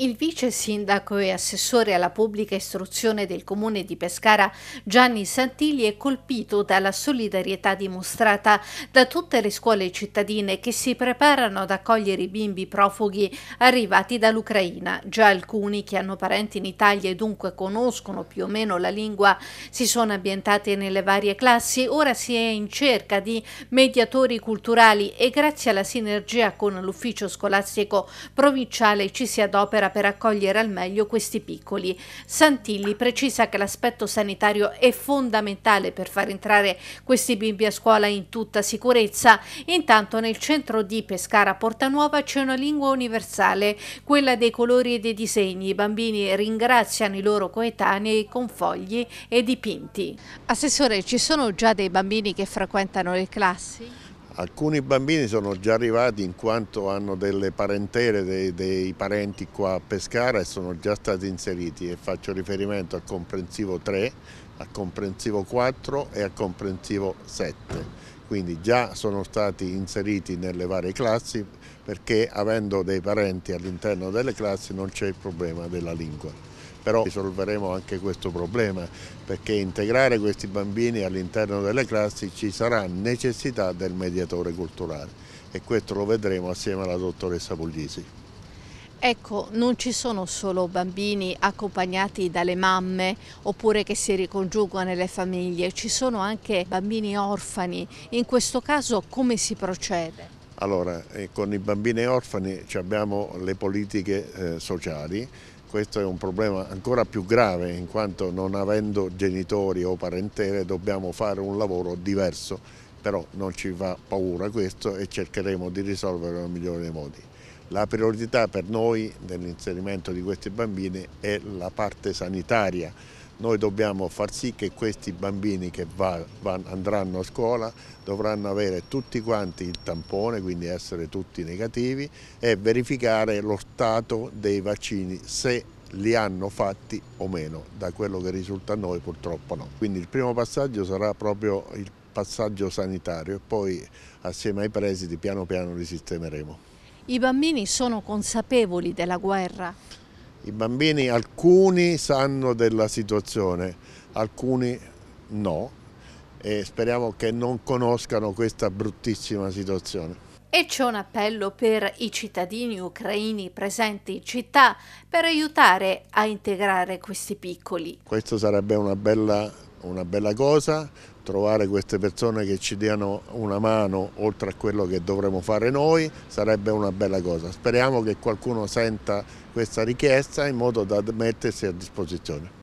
Il vice sindaco e assessore alla pubblica istruzione del comune di Pescara Gianni Santilli è colpito dalla solidarietà dimostrata da tutte le scuole cittadine che si preparano ad accogliere i bimbi profughi arrivati dall'Ucraina. Già alcuni che hanno parenti in Italia e dunque conoscono più o meno la lingua si sono ambientati nelle varie classi, ora si è in cerca di mediatori culturali e grazie alla sinergia con l'ufficio scolastico provinciale ci si adopera opera per accogliere al meglio questi piccoli. Santilli precisa che l'aspetto sanitario è fondamentale per far entrare questi bimbi a scuola in tutta sicurezza. Intanto nel centro di Pescara Portanuova c'è una lingua universale, quella dei colori e dei disegni. I bambini ringraziano i loro coetanei con fogli e dipinti. Assessore, ci sono già dei bambini che frequentano le classi? Alcuni bambini sono già arrivati in quanto hanno delle parentele, dei, dei, parenti qua a Pescara e sono già stati inseriti e faccio riferimento al comprensivo 3, al comprensivo 4 e al comprensivo 7 quindi già sono stati inseriti nelle varie classi perché avendo dei parenti all'interno delle classi non c'è il problema della lingua. Però risolveremo anche questo problema perché integrare questi bambini all'interno delle classi ci sarà necessità del mediatore culturale e questo lo vedremo assieme alla dottoressa Puglisi. Ecco, non ci sono solo bambini accompagnati dalle mamme oppure che si ricongiungono nelle famiglie, ci sono anche bambini orfani. In questo caso come si procede? Allora, eh, con i bambini orfani abbiamo le politiche eh, sociali, questo è un problema ancora più grave in quanto non avendo genitori o parentele dobbiamo fare un lavoro diverso, però non ci fa paura questo e cercheremo di risolverlo nel migliore dei modi. La priorità per noi nell'inserimento di questi bambini è la parte sanitaria. Noi dobbiamo far sì che questi bambini che va, van, andranno a scuola dovranno avere tutti quanti il tampone, quindi essere tutti negativi e verificare lo stato dei vaccini, se li hanno fatti o meno, da quello che risulta a noi purtroppo no. Quindi il primo passaggio sarà proprio il passaggio sanitario e poi assieme ai presidi piano piano li sistemeremo. I bambini sono consapevoli della guerra? I bambini, alcuni sanno della situazione, alcuni no e speriamo che non conoscano questa bruttissima situazione. E c'è un appello per i cittadini ucraini presenti in città per aiutare a integrare questi piccoli. Questa sarebbe una bella una bella cosa, trovare queste persone che ci diano una mano oltre a quello che dovremmo fare noi sarebbe una bella cosa. Speriamo che qualcuno senta questa richiesta in modo da mettersi a disposizione.